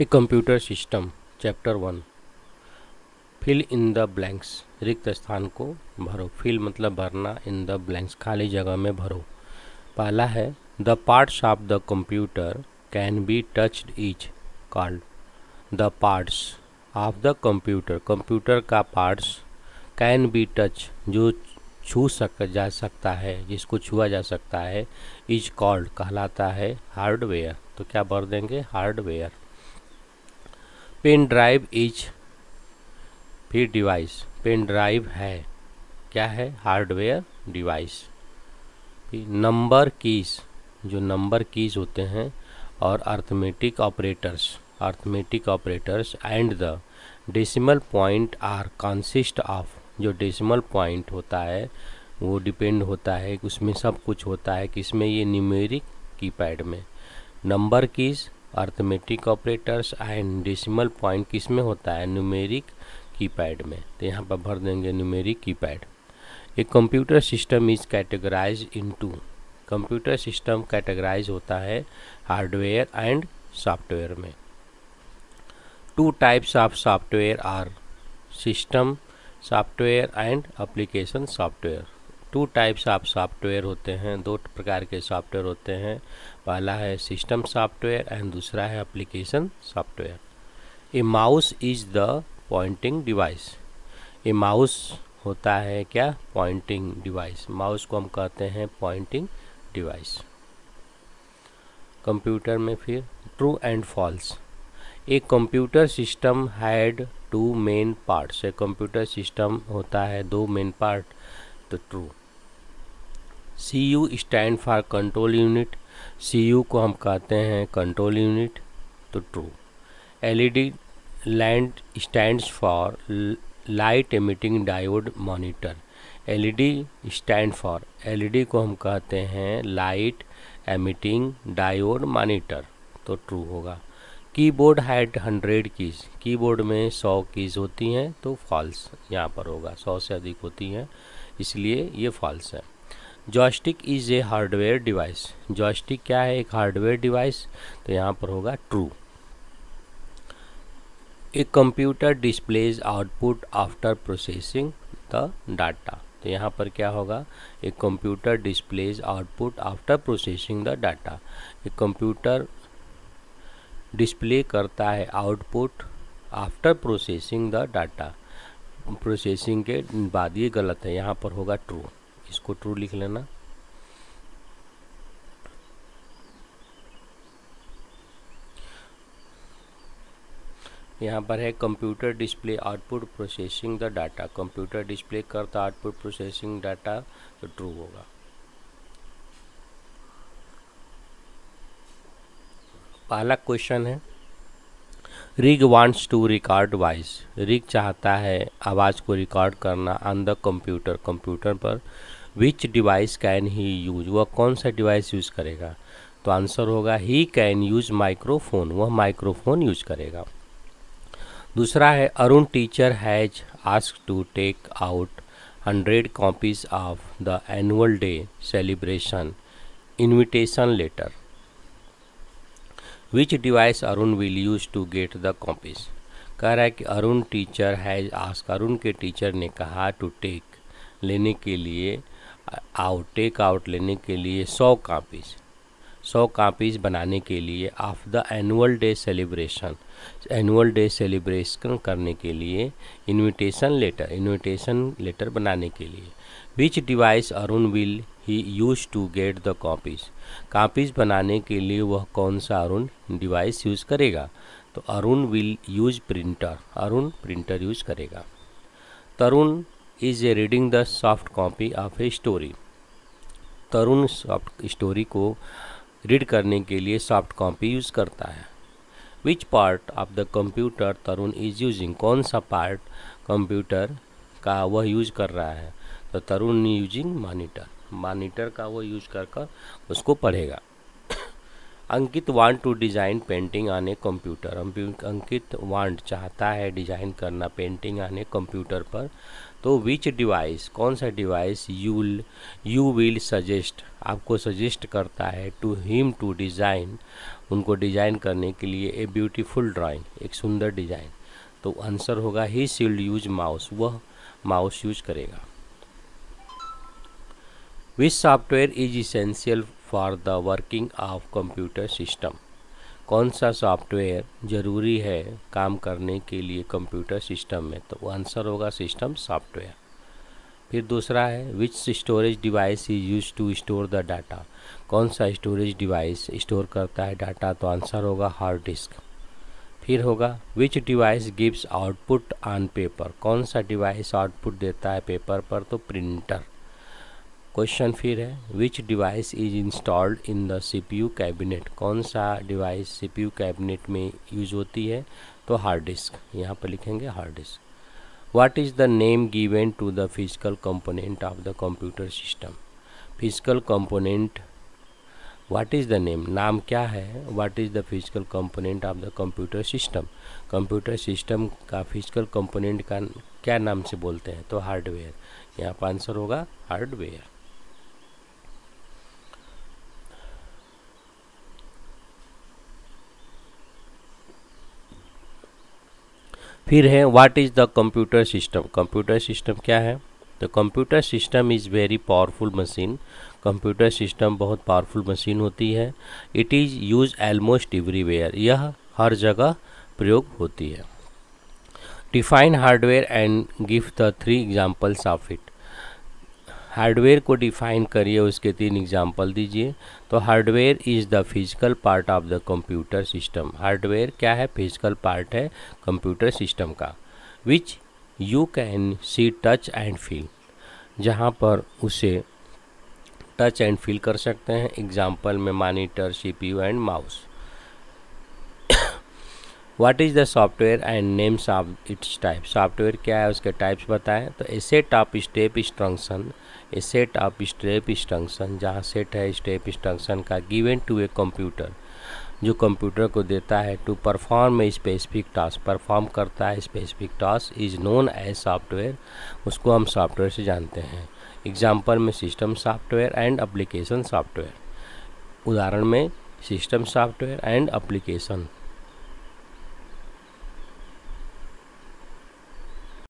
A computer system chapter one fill in the blanks रिक्त स्थान को भरो फिल मतलब भरना इन द ब्लैंक्स खाली जगह में भरो पहला है the parts of the computer can be touched which called the parts of the computer computer का पार्ट्स कैन बी टच जो छू सक जा सकता है जिसको छुआ जा सकता है इज कॉल्ड कहलाता है हार्डवेयर तो क्या भर देंगे हार्डवेयर पेन ड्राइव इज फिर डिवाइस पेन ड्राइव है क्या है हार्डवेयर डिवाइस फिर नंबर कीज जो नंबर कीज होते हैं और arithmetic operators arithmetic operators and the decimal point are consist of जो डेसिमल पॉइंट होता है वो डिपेंड होता है उसमें सब कुछ होता है किसमें ये न्यूमेरिक कीपैड में number keys arithmetic operators and decimal point किस में होता है न्यूमेरिक कीपैड में तो यहाँ पर भर देंगे numeric keypad a computer system is categorize into computer system categorize होता है हार्डवेयर एंड सॉफ्टवेयर में two types of software are system software and application software two types of software होते हैं दो प्रकार के सॉफ्टवेयर होते हैं पहला है सिस्टम सॉफ्टवेयर एंड दूसरा है application software a mouse is the pointing device a mouse होता है क्या पॉइंटिंग डिवाइस माउस को हम कहते हैं पॉइंटिंग डिवाइस कंप्यूटर में फिर true and false a computer system had two main parts a computer system होता है दो main part the true C U stand for control unit C U को हम कहते हैं कंट्रोल यूनिट तो true L E D land stand for light emitting diode monitor L E D stand for L E D को हम कहते हैं light emitting diode monitor तो ट्रू होगा keyboard had hundred keys keyboard में सौ keys होती हैं तो फॉल्स यहाँ पर होगा सौ से अधिक होती हैं इसलिए ये फॉल्स है joystick is a hardware device joystick क्या है एक हार्डवेयर डिवाइस तो यहाँ पर होगा true a computer displays output after processing the data तो यहाँ पर क्या होगा एक computer displays output after processing the data एक कंप्यूटर डिस्प्ले करता है output after processing the data processing के बाद ये गलत है यहाँ पर होगा ट्रू इसको ट्रू लिख लेना यहाँ पर है computer display output processing the data computer display करता आउटपुट प्रोसेसिंग डाटा तो ट्रू होगा पहला क्वेश्चन है Rig wants to record voice Rig चाहता है आवाज़ को रिकॉर्ड करना ऑन द कंप्यूटर कंप्यूटर पर which device can he use वह कौन सा डिवाइस यूज़ करेगा तो आंसर होगा ही कैन यूज माइक्रोफोन वह माइक्रोफोन यूज करेगा दूसरा है Arun teacher has ask to take out hundred copies of the annual day celebration invitation letter which device Arun will use to get the copies कह रहा है कि Arun teacher has ask Arun के टीचर ने कहा टू टेक लेने के लिए आउट टेक आउट लेने के लिए सौ कापीज़ सौ कापीज़ बनाने के लिए of the annual day celebration annual day celebration करने के लिए इनविटेशन लेटर इनविटेशन लेटर बनाने के लिए which device Arun will he use to get the copies copies बनाने के लिए वह कौन सा अरुण डिवाइस यूज़ करेगा तो Arun will use printer Arun printer use करेगा Tarun is a reading the soft copy of a story Tarun soft story को रीड करने के लिए सॉफ्ट कॉपी यूज़ करता है which part of the computer Tarun is using कौन सा पार्ट कंप्यूटर का वह यूज कर रहा है तो तरुण यूजिंग मॉनिटर मॉनिटर का वो यूज कर कर उसको पढ़ेगा Ankit want to design painting आने कंप्यूटर अंकित वांट चाहता है डिज़ाइन करना पेंटिंग आने कंप्यूटर पर तो विच डिवाइस कौन सा device you you will suggest आपको सजेस्ट करता है टू हिम टू डिज़ाइन उनको डिज़ाइन करने के लिए ए ब्यूटीफुल ड्राइंग एक सुंदर डिज़ाइन तो आंसर होगा ही शिल्ड यूज माउस वह माउस यूज करेगा Which software is essential for the working of computer system? कौन सा सॉफ्टवेयर ज़रूरी है काम करने के लिए कंप्यूटर सिस्टम में तो आंसर होगा सिस्टम सॉफ्टवेयर फिर दूसरा है which storage device is use to store the data कौन सा स्टोरेज डिवाइस स्टोर करता है डाटा तो आंसर होगा हार्ड डिस्क फिर होगा which device gives output on paper कौन सा डिवाइस आउटपुट देता है पेपर पर तो प्रिंटर क्वेश्चन फिर है which device is installed in the CPU cabinet कौन सा डिवाइस सीपीयू कैबिनेट में यूज होती है तो हार्ड डिस्क यहाँ पर लिखेंगे hard disk what is the name given to the physical component of the computer system physical component what is the name नाम क्या है what is the physical component of the computer system computer system का physical component का क्या नाम से बोलते हैं तो हार्डवेयर यहाँ पर आंसर होगा हार्डवेयर फिर है what is the computer system computer system क्या है तो computer system is very powerful machine computer system बहुत पावरफुल मशीन होती है it is use almost everywhere यह हर जगह प्रयोग होती है define hardware and give the three examples of it hardware को डिफाइन करिए उसके तीन एग्जाम्पल दीजिए तो hardware is the physical part of the computer system hardware क्या है फिजिकल पार्ट है कंप्यूटर सिस्टम का which you can see touch and feel जहाँ पर उसे टच एंड फील कर सकते हैं एग्जाम्पल में monitor CPU and mouse what is the software and names of its type software क्या है उसके टाइप्स बताएं तो a set of step instruction a set of step instruction जहाँ सेट है स्टेप इंस्ट्रक्शन का गिवन टू ए कंप्यूटर जो computer को देता है to perform a specific task perform करता है specific task is known as software उसको हम सॉफ्टवेयर से जानते हैं एग्जाम्पल में system software and application software उदाहरण में सिस्टम सॉफ्टवेयर एंड अप्लीकेशन